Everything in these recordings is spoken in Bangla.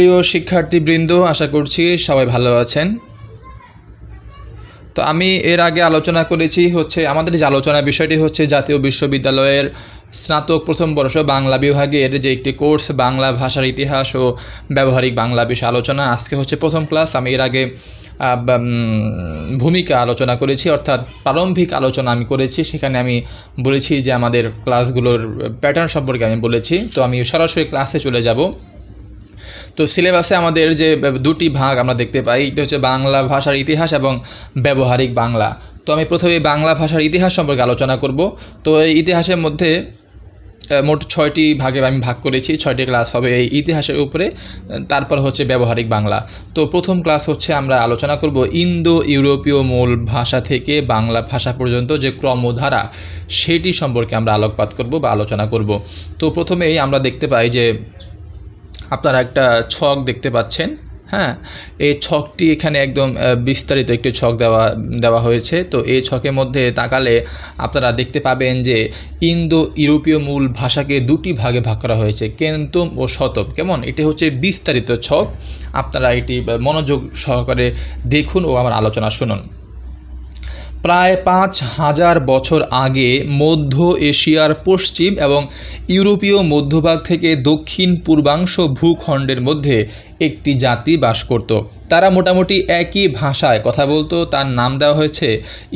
প্রিয় শিক্ষার্থীবৃন্দ আশা করছি সবাই ভালো আছেন তো আমি এর আগে আলোচনা করেছি হচ্ছে আমাদের যে আলোচনা বিষয়টি হচ্ছে জাতীয় বিশ্ববিদ্যালয়ের স্নাতক প্রথম বর্ষ বাংলা বিভাগের যে একটি কোর্স বাংলা ভাষার ইতিহাস ও ব্যবহারিক বাংলা বিষয় আলোচনা আজকে হচ্ছে প্রথম ক্লাস আমি এর আগে ভূমিকা আলোচনা করেছি অর্থাৎ প্রারম্ভিক আলোচনা আমি করেছি সেখানে আমি বলেছি যে আমাদের ক্লাসগুলোর প্যাটার্ন সম্পর্কে আমি বলেছি তো আমি সরাসরি ক্লাসে চলে যাব তো সিলেবাসে আমাদের যে দুটি ভাগ আমরা দেখতে পাই এটা হচ্ছে বাংলা ভাষার ইতিহাস এবং ব্যবহারিক বাংলা তো আমি প্রথমে বাংলা ভাষার ইতিহাস সম্পর্কে আলোচনা করব তো এই ইতিহাসের মধ্যে মোট ছয়টি ভাগে আমি ভাগ করেছি ছয়টি ক্লাস হবে এই ইতিহাসের উপরে তারপর হচ্ছে ব্যবহারিক বাংলা তো প্রথম ক্লাস হচ্ছে আমরা আলোচনা করব ইন্দো ইউরোপীয় মূল ভাষা থেকে বাংলা ভাষা পর্যন্ত যে ক্রমধারা সেটি সম্পর্কে আমরা আলোকপাত করব বা আলোচনা করব তো প্রথমেই আমরা দেখতে পাই যে আপনারা একটা ছক দেখতে পাচ্ছেন হ্যাঁ এই ছকটি এখানে একদম বিস্তারিত একটি ছক দেওয়া দেওয়া হয়েছে তো এই ছকের মধ্যে তাকালে আপনারা দেখতে পাবেন যে ইন্দো ইউরোপীয় মূল ভাষাকে দুটি ভাগে ভাগ করা হয়েছে কেন্তম ও শতক কেমন এটি হচ্ছে বিস্তারিত ছক আপনারা এটি মনোযোগ সহকারে দেখুন ও আমার আলোচনা শুনুন প্রায় পাঁচ হাজার বছর আগে মধ্য এশিয়ার পশ্চিম এবং ইউরোপীয় মধ্যভাগ থেকে দক্ষিণ পূর্বাংশ ভূখণ্ডের মধ্যে একটি জাতি বাস করত তারা মোটামুটি একই ভাষায় কথা বলতো তার নাম দেওয়া হয়েছে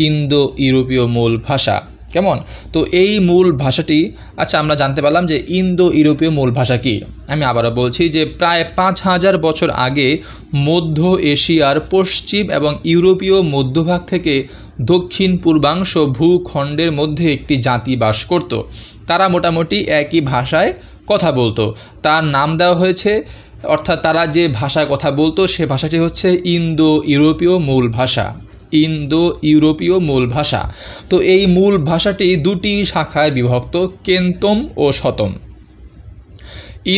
ইন্দো ইউরোপীয় মূল ভাষা কেমন তো এই মূল ভাষাটি আচ্ছা আমরা জানতে পারলাম যে ইন্দো ইউরোপীয় মূল ভাষা কী আমি আবারও বলছি যে প্রায় পাঁচ হাজার বছর আগে মধ্য এশিয়ার পশ্চিম এবং ইউরোপীয় মধ্যভাগ থেকে দক্ষিণ পূর্বাংশ ভূখণ্ডের মধ্যে একটি জাতি বাস করত তারা মোটামুটি একই ভাষায় কথা বলতো তার নাম দেওয়া হয়েছে অর্থাৎ তারা যে ভাষায় কথা বলতো সে ভাষাটি হচ্ছে ইন্দো ইউরোপীয় মূল ভাষা ইন্দো ইউরোপীয় মূল ভাষা তো এই মূল ভাষাটি দুটি শাখায় বিভক্ত কেন্তম ও শতম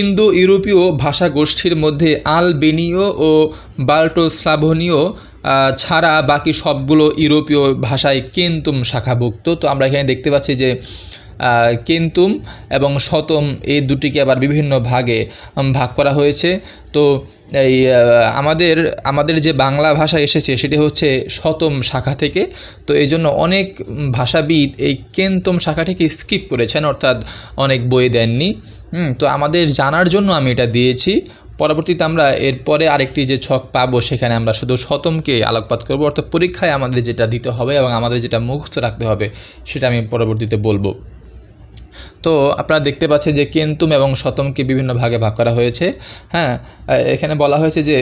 ইন্দো ইউরোপীয় ভাষা গোষ্ঠীর মধ্যে আলবেনীয় ও বাল্টোশ্লাভনীয় ছাড়া বাকি সবগুলো ইউরোপীয় ভাষায় কেন্তম শাখাভুক্ত তো আমরা এখানে দেখতে পাচ্ছি যে কেন্তুম এবং শতম এই দুটিকে আবার বিভিন্ন ভাগে ভাগ করা হয়েছে তো এই আমাদের আমাদের যে বাংলা ভাষা এসেছে সেটি হচ্ছে শতম শাখা থেকে তো এই জন্য অনেক ভাষাবিদ এই কেন্তম শাখাটিকে স্কিপ করেছেন অর্থাৎ অনেক বই দেননি তো আমাদের জানার জন্য আমি এটা দিয়েছি পরবর্তীতে আমরা এরপরে আরেকটি যে ছক পাবো সেখানে আমরা শুধু শতমকে আলোকপাত করব অর্থাৎ পরীক্ষায় আমাদের যেটা দিতে হবে এবং আমাদের যেটা মুখস্থ রাখতে হবে সেটা আমি পরবর্তীতে বলবো তো আপনারা দেখতে পাচ্ছেন যে কেন্তুম এবং শতমকে বিভিন্ন ভাগে ভাগ করা হয়েছে হ্যাঁ এখানে বলা হয়েছে যে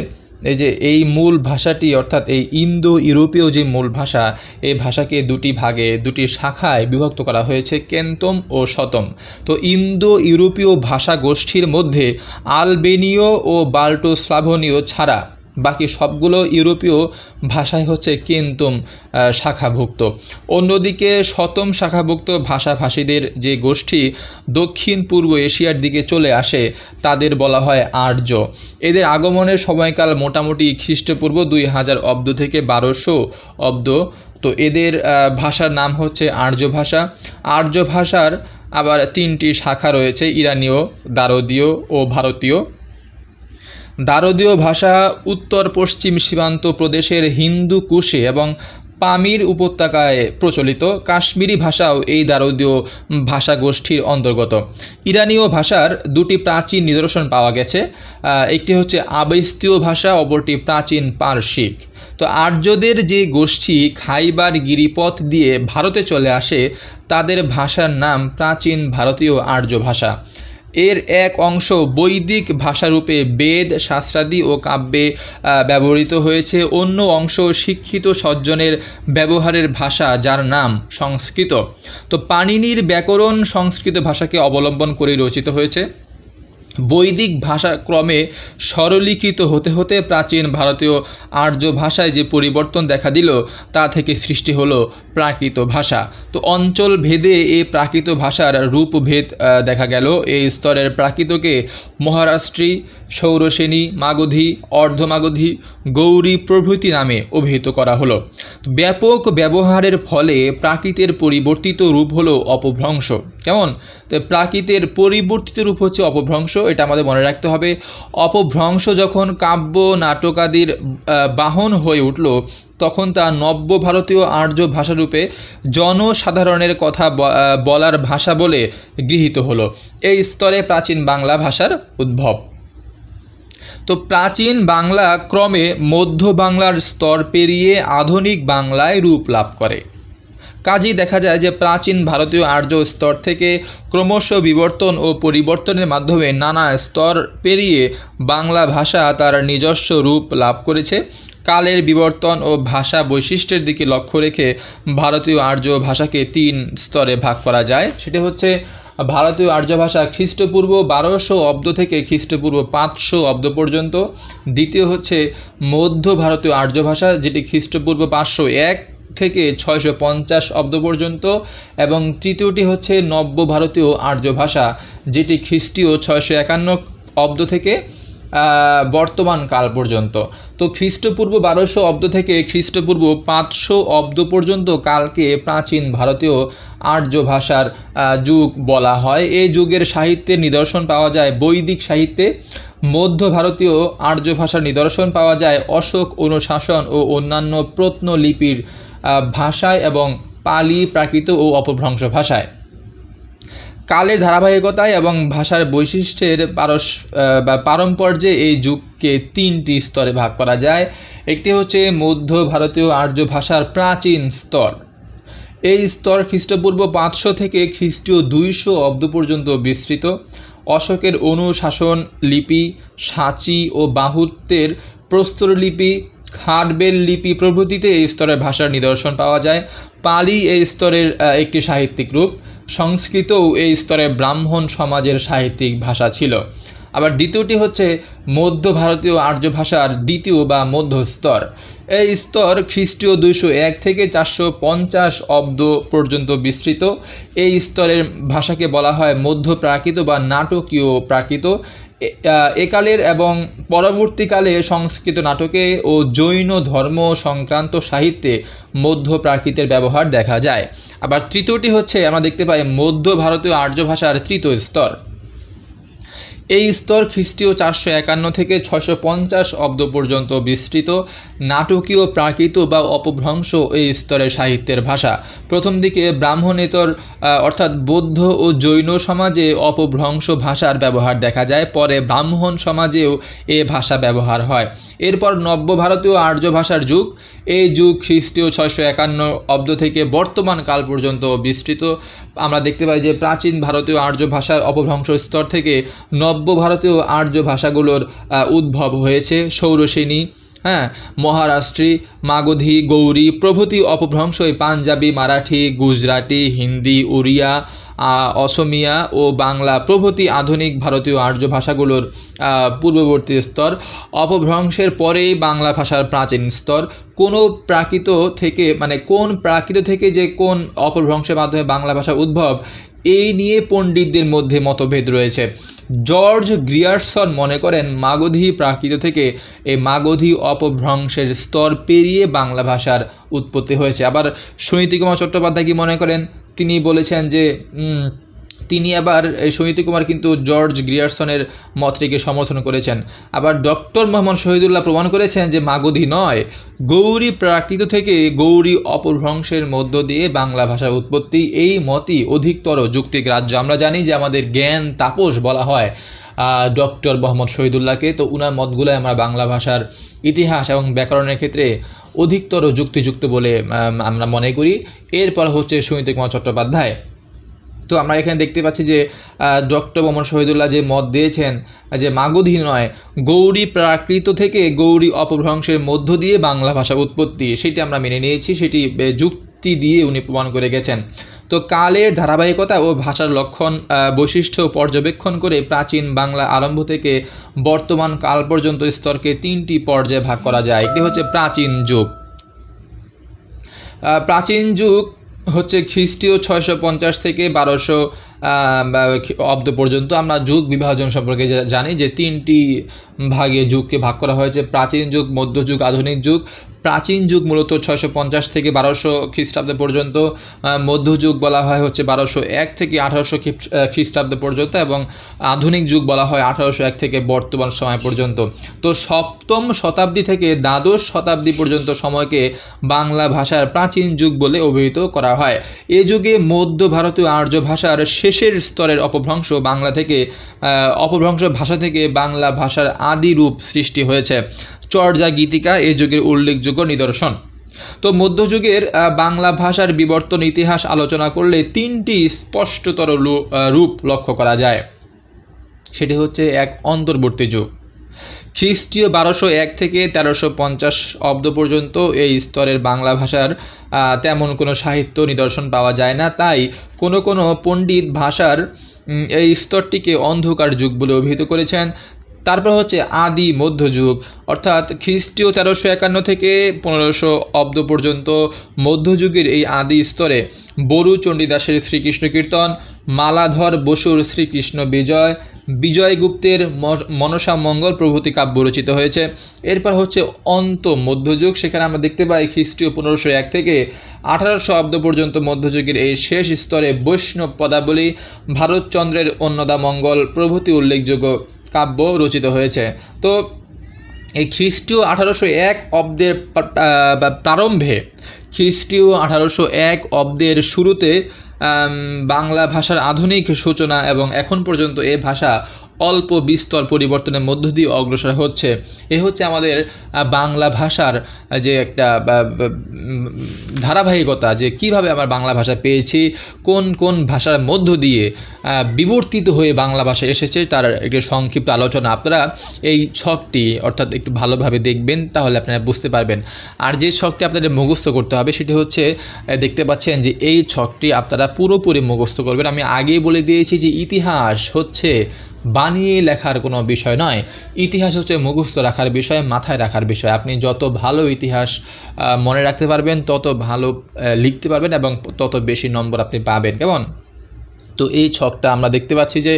এই যে এই মূল ভাষাটি অর্থাৎ এই ইন্দো ইউরোপীয় যে মূল ভাষা এই ভাষাকে দুটি ভাগে দুটি শাখায় বিভক্ত করা হয়েছে কেন্তম ও শতম তো ইন্দো ইউরোপীয় ভাষা গোষ্ঠীর মধ্যে আলবেনীয় ও বাল্টো শ্লাভনীয় ছাড়া বাকি সবগুলো ইউরোপীয় ভাষায় হচ্ছে কেন্তুম শাখাভুক্ত অন্যদিকে শতম শাখাভুক্ত ভাষাভাষীদের যে গোষ্ঠী দক্ষিণ পূর্ব এশিয়ার দিকে চলে আসে তাদের বলা হয় আর্য এদের আগমনের সময়কাল মোটামুটি খ্রিস্টপূর্ব দুই হাজার অব্দ থেকে বারোশো অব্দ তো এদের ভাষার নাম হচ্ছে আর্য ভাষা আর্য ভাষার আবার তিনটি শাখা রয়েছে ইরানীয় দারদীয় ও ভারতীয় দারদীয় ভাষা উত্তর পশ্চিম সীমান্ত প্রদেশের হিন্দু কুশে এবং পামির উপত্যকায় প্রচলিত কাশ্মীরি ভাষাও এই দারদীয় ভাষাগোষ্ঠীর অন্তর্গত ইরানীয় ভাষার দুটি প্রাচীন নিদর্শন পাওয়া গেছে একটি হচ্ছে আবেস্তীয় ভাষা অপরটি প্রাচীন পার্শ্বিক তো আর্যদের যে গোষ্ঠী খাইবার গিরিপথ দিয়ে ভারতে চলে আসে তাদের ভাষার নাম প্রাচীন ভারতীয় আর্য ভাষা এর এক অংশ বৈদিক ভাষারূপে বেদ শাস্ত্রাদি ও কাব্যে ব্যবহৃত হয়েছে অন্য অংশ শিক্ষিত সজ্জনের ব্যবহারের ভাষা যার নাম সংস্কৃত তো পাণিনির ব্যাকরণ সংস্কৃত ভাষাকে অবলম্বন করে রচিত হয়েছে বৈদিক ভাষাক্রমে সরলীকৃত হতে হতে প্রাচীন ভারতীয় আর্য ভাষায় যে পরিবর্তন দেখা দিল তা থেকে সৃষ্টি হলো প্রাকৃত ভাষা তো অঞ্চল ভেদে এই প্রাকৃত ভাষার রূপভেদ দেখা গেল এই স্তরের প্রাকৃতকে মহারাষ্ট্রী সৌরসেনী মাগধী অর্ধমাগধী গৌরী প্রভৃতি নামে অভিহিত করা হলো ব্যাপক ব্যবহারের ফলে প্রাকৃতের পরিবর্তিত রূপ হলো অপভ্রংশ কেমন তো প্রাকৃতের পরিবর্তিত রূপ হচ্ছে অপভ্রংশ এটা আমাদের মনে রাখতে হবে অপভ্রংশ যখন কাব্য নাটকাদির বাহন হয়ে উঠল তখন তা নব্য ভারতীয় আর্য ভাষারূপে জনসাধারণের কথা বলার ভাষা বলে গৃহীত হলো এই স্তরে প্রাচীন বাংলা ভাষার উদ্ভব তো প্রাচীন বাংলা ক্রমে মধ্য বাংলার স্তর পেরিয়ে আধুনিক বাংলায় রূপ লাভ করে কাজেই দেখা যায় যে প্রাচীন ভারতীয় আর্য স্তর থেকে ক্রমশ বিবর্তন ও পরিবর্তনের মাধ্যমে নানা স্তর পেরিয়ে বাংলা ভাষা তার নিজস্ব রূপ লাভ করেছে কালের বিবর্তন ও ভাষা বৈশিষ্ট্যের দিকে লক্ষ্য রেখে ভারতীয় আর্য ভাষাকে তিন স্তরে ভাগ করা যায় সেটা হচ্ছে ভারতীয় আর্য ভাষা খ্রিস্টপূর্ব বারোশো অব্দ থেকে খ্রিস্টপূর্ব পাঁচশো অব্দ পর্যন্ত দ্বিতীয় হচ্ছে মধ্য ভারতীয় আর্য ভাষা যেটি খ্রিস্টপূর্ব পাঁচশো এক থেকে ছয়শো পঞ্চাশ অব্দ পর্যন্ত এবং তৃতীয়টি হচ্ছে নব্য ভারতীয় আর্য ভাষা যেটি খ্রিস্টীয় ছয়শো একান্ন অব্দ থেকে বর্তমান কাল পর্যন্ত তো খ্রিস্টপূর্ব বারোশো অব্দ থেকে খ্রিস্টপূর্ব পাঁচশো অব্দ পর্যন্ত কালকে প্রাচীন ভারতীয় আর্য ভাষার যুগ বলা হয় এই যুগের সাহিত্যের নিদর্শন পাওয়া যায় বৈদিক সাহিত্যে মধ্য ভারতীয় আর্য ভাষার নিদর্শন পাওয়া যায় অশোক অনুশাসন ও অন্যান্য প্রত্নলিপির ভাষায় এবং পালি প্রাকৃত ও অপভ্রংশ ভাষায় কালের ধারাবাহিকতায় এবং ভাষার বৈশিষ্ট্যের পারস বা পারম্পর্যে এই যুগকে তিনটি স্তরে ভাগ করা যায় একটি হচ্ছে মধ্য ভারতীয় আর্য ভাষার প্রাচীন স্তর এই স্তর খ্রিস্টপূর্ব পাঁচশো থেকে খ্রিস্টীয় দুইশো অব্দ পর্যন্ত বিস্তৃত অশোকের অনুশাসন লিপি সাঁচি ও বাহুত্বের প্রস্তর লিপি খারবেল লিপি প্রভৃতিতে এই স্তরের ভাষার নিদর্শন পাওয়া যায় পালি এই স্তরের একটি সাহিত্যিক রূপ সংস্কৃতও এই স্তরে ব্রাহ্মণ সমাজের সাহিত্যিক ভাষা ছিল আবার দ্বিতীয়টি হচ্ছে মধ্য ভারতীয় আর্য ভাষার দ্বিতীয় বা মধ্য স্তর এই স্তর খ্রিস্টীয় দুইশো এক থেকে চারশো পঞ্চাশ অব্দ পর্যন্ত বিস্তৃত এই স্তরের ভাষাকে বলা হয় মধ্য প্রাকৃত বা নাটকীয় প্রাকৃত একালের এবং পরবর্তীকালে সংস্কৃত নাটকে ও জৈন ধর্ম সংক্রান্ত সাহিত্যে মধ্য প্রাকৃতের ব্যবহার দেখা যায় আবার তৃতীয়টি হচ্ছে আমরা দেখতে পাই মধ্য ভারতীয় আর্য ভাষার তৃতীয় স্তর এই স্তর খ্রিস্টীয় চারশো একান্ন থেকে ছশো পঞ্চাশ অব্দ পর্যন্ত বিস্তৃত নাটকীয় প্রাকৃত বা অপভ্রংশ এই স্তরের সাহিত্যের ভাষা প্রথম দিকে ব্রাহ্মণেতর অর্থাৎ বৌদ্ধ ও জৈন সমাজে অপভ্রংশ ভাষার ব্যবহার দেখা যায় পরে ব্রাহ্মণ সমাজেও এ ভাষা ব্যবহার হয় এরপর নব্য ভারতীয় আর্য ভাষার যুগ এই যুগ খ্রিস্টীয় ছয়শো একান্ন অব্দ থেকে বর্তমান কাল পর্যন্ত বিস্তৃত আমরা দেখতে পাই যে প্রাচীন ভারতীয় আর্য ভাষার অপভ্রংশ স্তর থেকে নব্য ভারতীয় আর্য ভাষাগুলোর উদ্ভব হয়েছে সৌরসেনী হ্যাঁ মহারাষ্ট্রী মাগধী গৌরী প্রভৃতি অপভ্রংশ এই পাঞ্জাবি মারাঠি গুজরাটি হিন্দি উড়িয়া অসমিয়া ও বাংলা প্রভৃতি আধুনিক ভারতীয় আর্য ভাষাগুলোর পূর্ববর্তী স্তর অপভ্রংশের পরেই বাংলা ভাষার প্রাচীন স্তর কোনো প্রাকৃত থেকে মানে কোন প্রাকৃত থেকে যে কোন অপভ্রংশের মাধ্যমে বাংলা ভাষা উদ্ভব এই নিয়ে পণ্ডিতদের মধ্যে মতভেদ রয়েছে জর্জ গ্রিয়ারসন মনে করেন মাগধী প্রাকৃত থেকে এই মাগধী অপভ্রংশের স্তর পেরিয়ে বাংলা ভাষার উৎপত্তি হয়েছে আবার সুনীতিকুমার চট্টোপাধ্যায় কি মনে করেন তিনি বলেছেন যে তিনি আবার সুনীতি কুমার কিন্তু জর্জ গ্রিয়ারসনের মতটিকে সমর্থন করেছেন আবার ডক্টর মোহাম্মদ শহীদুল্লাহ প্রমাণ করেছেন যে মাগধী নয় গৌরী প্রাকৃত থেকে গৌরী অপভ্রংশের মধ্য দিয়ে বাংলা ভাষার উৎপত্তি এই মতই অধিকতর যুক্তিক রাজ্য আমরা জানি যে আমাদের জ্ঞান তাপস বলা হয় ডক্টর মোহাম্মদ শহীদুল্লাহকে তো উনার মতগুলোই আমরা বাংলা ভাষার ইতিহাস এবং ব্যাকরণের ক্ষেত্রে অধিকতর যুক্তিযুক্ত বলে আমরা মনে করি এরপর হচ্ছে সুনীতি কুমার চট্টোপাধ্যায় তো আমরা এখানে দেখতে পাচ্ছি যে ডক্টর মোহাম্মদ শহীদুল্লাহ যে মত দিয়েছেন যে মাগধী নয় গৌরী প্রাকৃত থেকে গৌরী অপভ্রংশের মধ্য দিয়ে বাংলা ভাষা উৎপত্তি সেটি আমরা মেনে নিয়েছি সেটি যুক্তি দিয়ে উনি প্রমাণ করে গেছেন তো কালের ধারাবাহিকতা ও ভাষার লক্ষণ বৈশিষ্ট্য পর্যবেক্ষণ করে প্রাচীন বাংলা আরম্ভ থেকে বর্তমান কাল পর্যন্ত স্তরকে তিনটি পর্যায়ে ভাগ করা যায় একটি হচ্ছে প্রাচীন যুগ প্রাচীন যুগ হচ্ছে খ্রিস্টীয় ছয়শো পঞ্চাশ থেকে বারোশো অব্দ পর্যন্ত আমরা যুগ বিভাজন সম্পর্কে জানি যে তিনটি ভাগে যুগকে ভাগ করা হয়েছে প্রাচীন যুগ মধ্যযুগ আধুনিক যুগ প্রাচীন যুগ মূলত ছয়শো পঞ্চাশ থেকে বারোশো খ্রিস্টাব্দ পর্যন্ত মধ্যযুগ বলা হয় হচ্ছে বারোশো এক থেকে আঠারোশো খ্রিস্টাব্দ পর্যন্ত এবং আধুনিক যুগ বলা হয় আঠারোশো এক থেকে বর্তমান সময় পর্যন্ত তো সপ্তম শতাব্দী থেকে দ্বাদশ শতাব্দী পর্যন্ত সময়কে বাংলা ভাষার প্রাচীন যুগ বলে অভিহিত করা হয় এ যুগে মধ্য ভারতীয় আর্য ভাষার শেষের স্তরের অপভ্রংশ বাংলা থেকে অপভ্রংশ ভাষা থেকে বাংলা ভাষার আদি রূপ সৃষ্টি হয়েছে চর্যা গীতিকা এ যুগের উল্লেখযোগ্য নিদর্শন তো মধ্যযুগের বাংলা ভাষার বিবর্তন ইতিহাস আলোচনা করলে তিনটি স্পষ্টতর রূপ লক্ষ্য করা যায় সেটি হচ্ছে এক অন্তর্বর্তী যুগ খ্রিস্টীয় বারোশো এক থেকে তেরোশো পঞ্চাশ অব্দ পর্যন্ত এই স্তরের বাংলা ভাষার তেমন কোনো সাহিত্য নিদর্শন পাওয়া যায় না তাই কোনো কোনো পণ্ডিত ভাষার এই স্তরটিকে অন্ধকার যুগ বলে অভিহিত করেছেন তারপর হচ্ছে আদি মধ্যযুগ অর্থাৎ খ্রিস্টীয় তেরোশো একান্ন থেকে পনেরোশো অব্দ পর্যন্ত মধ্যযুগের এই আদি স্তরে বরু চণ্ডীদাসের শ্রীকৃষ্ণ কীর্তন মালাধর বসুর শ্রীকৃষ্ণ বিজয় বিজয়গুপ্তের মনসা মঙ্গল প্রভৃতি কাব্য রচিত হয়েছে এরপর হচ্ছে অন্ত মধ্যযুগ সেখানে আমরা দেখতে পাই খ্রিস্টীয় পনেরোশো এক থেকে আঠারোশো অব্দ পর্যন্ত মধ্যযুগের এই শেষ স্তরে বৈষ্ণব পদাবলী ভারতচন্দ্রের মঙ্গল প্রভৃতি উল্লেখযোগ্য কাব্য রচিত হয়েছে তো এই খ্রিস্টীয় আঠারোশো এক অব্দের প্রারম্ভে খ্রিস্টীয় আঠারোশো এক অব্দের শুরুতে বাংলা ভাষার আধুনিক সূচনা এবং এখন পর্যন্ত এ ভাষা অল্প বিস্তর পরিবর্তনের মধ্য দিয়ে অগ্রসর হচ্ছে এ হচ্ছে আমাদের বাংলা ভাষার যে একটা ধারাবাহিকতা যে কিভাবে আমরা বাংলা ভাষা পেয়েছি কোন কোন ভাষার মধ্য দিয়ে বিবর্তিত হয়ে বাংলা ভাষা এসেছে তার একটি সংক্ষিপ্ত আলোচনা আপনারা এই ছকটি অর্থাৎ একটু ভালোভাবে দেখবেন তাহলে আপনারা বুঝতে পারবেন আর যে ছকটি আপনাদের মুখস্থ করতে হবে সেটি হচ্ছে দেখতে পাচ্ছেন যে এই ছকটি আপনারা পুরোপুরি মুখস্থ করবেন আমি আগেই বলে দিয়েছি যে ইতিহাস হচ্ছে বানিয়ে লেখার কোনো বিষয় নয় ইতিহাস হচ্ছে মুখস্থ রাখার বিষয় মাথায় রাখার বিষয় আপনি যত ভালো ইতিহাস মনে রাখতে পারবেন তত ভালো লিখতে পারবেন এবং তত বেশি নম্বর আপনি পাবেন কেমন তো এই ছকটা আমরা দেখতে পাচ্ছি যে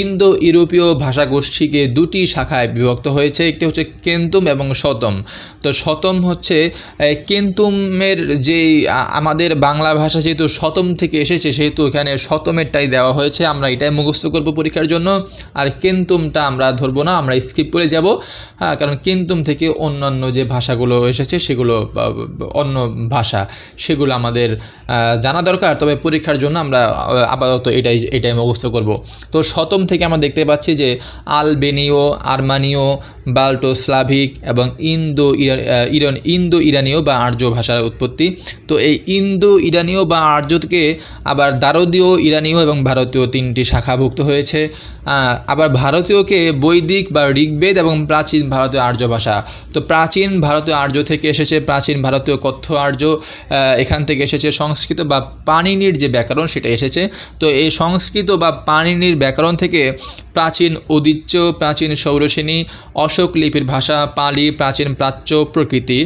ইন্দো ইউরোপীয় ভাষাগোষ্ঠীকে দুটি শাখায় বিভক্ত হয়েছে একটি হচ্ছে কেন্তুম এবং শতম তো শতম হচ্ছে কেন্তুমের যেই আমাদের বাংলা ভাষা যেহেতু শতম থেকে এসেছে সেহেতু এখানে শতমেরটাই দেওয়া হয়েছে আমরা এটাই মুখস্থ করব পরীক্ষার জন্য আর কেন্তুমটা আমরা ধরবো না আমরা স্কিপ করে যাব হ্যাঁ কারণ কেন্তুম থেকে অন্যান্য যে ভাষাগুলো এসেছে সেগুলো অন্য ভাষা সেগুলো আমাদের জানা দরকার তবে পরীক্ষার জন্য আমরা আপাতত এটাই এটাই মুখস্থ করব তো সতম থেকে আমরা দেখতে পাচ্ছি যে আলবেনীয় আর্মানীয় বাল্টো স্লাভিক এবং ইন্দো ইরান ইন্দো ইরানীয় বা আর্য ভাষার উৎপত্তি তো এই ইন্দো ইরানীয় বা আর্যকে আবার দারদীয় ইরানীয় এবং ভারতীয় তিনটি শাখাভুক্ত হয়েছে আবার ভারতীয়কে বৈদিক বা ঋগ্বেদ এবং প্রাচীন ভারতীয় আর্য ভাষা তো প্রাচীন ভারতীয় আর্য থেকে এসেছে প্রাচীন ভারতীয় কথ্য আর্য এখান থেকে এসেছে সংস্কৃত বা পানিনির যে ব্যাকরণ সেটা এসেছে তো এই সংস্কৃত বা পাণিনির ব্যাকরণ থেকে প্রাচীন উদিচ্য প্রাচীন সৌরসেনী অশোক লিপির ভাষা পালি প্রাচীন প্রাচ্য প্রকৃতি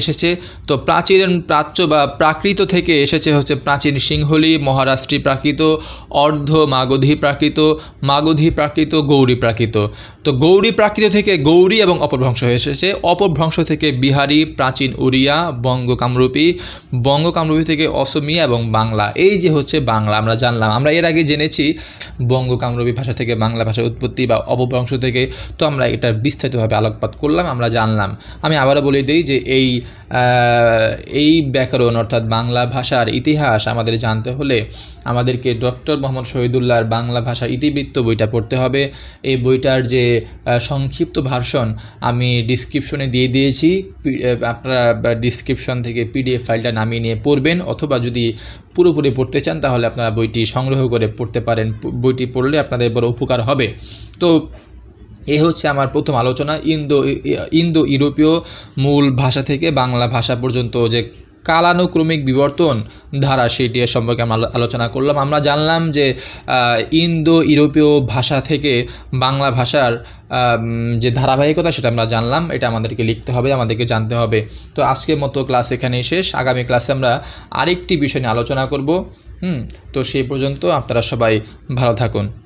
এসেছে তো প্রাচীন প্রাচ্য বা প্রাকৃত থেকে এসেছে হচ্ছে প্রাচীন সিংহলি মহারাষ্ট্রী প্রাকৃত অর্ধ মাগধী প্রাকৃত মাগধী প্রাকৃত গৌরী প্রাকৃত তো গৌরী প্রাকৃত থেকে গৌরী এবং অপভ্রংশ এসেছে অপভ্রংশ থেকে বিহারি প্রাচীন উড়িয়া বঙ্গ কামরূপী বঙ্গ কামরূপী থেকে অসমিয়া এবং বাংলা এই যে হচ্ছে বাংলা আমরা জানলাম আমরা এর আগে জেনেছি বঙ্গ কামরূপী ভাষা থেকে বাংলা ভাষার উৎপত্তি বা অপভ্রংশ থেকে তো আমরা এটা বিস্তারিতভাবে আলোকপাত করলাম আমরা জানলাম আমি আবারও বলে দিই যে এই এই ব্যাকরণ অর্থাৎ বাংলা ভাষার ইতিহাস আমাদের জানতে হলে আমাদেরকে ডক্টর মোহাম্মদ শহীদুল্লাহর বাংলা ভাষা ইতিবৃত্ত বইটা পড়তে হবে এই বইটার যে সংক্ষিপ্ত ভার্সন আমি ডিসক্রিপশনে দিয়ে দিয়েছি আপনারা ডিসক্রিপশন থেকে পিডিএফ ফাইলটা নামিয়ে নিয়ে পড়বেন অথবা যদি পুরোপুরি পড়তে চান তাহলে আপনারা বইটি সংগ্রহ করে পড়তে পারেন বইটি পড়লে আপনাদের বড় উপকার হবে তো এই হচ্ছে আমার প্রথম আলোচনা ইন্দো ইন্দো ইউরোপীয় মূল ভাষা থেকে বাংলা ভাষা পর্যন্ত যে কালানুক্রমিক বিবর্তন ধারা সেটি সম্পর্কে আমরা আলোচনা করলাম আমরা জানলাম যে ইন্দো ইউরোপীয় ভাষা থেকে বাংলা ভাষার যে ধারাবাহিকতা সেটা আমরা জানলাম এটা আমাদেরকে লিখতে হবে আমাদেরকে জানতে হবে তো আজকের মতো ক্লাস এখানেই শেষ আগামী ক্লাসে আমরা আরেকটি বিষয় নিয়ে আলোচনা করব হুম তো সেই পর্যন্ত আপনারা সবাই ভালো থাকুন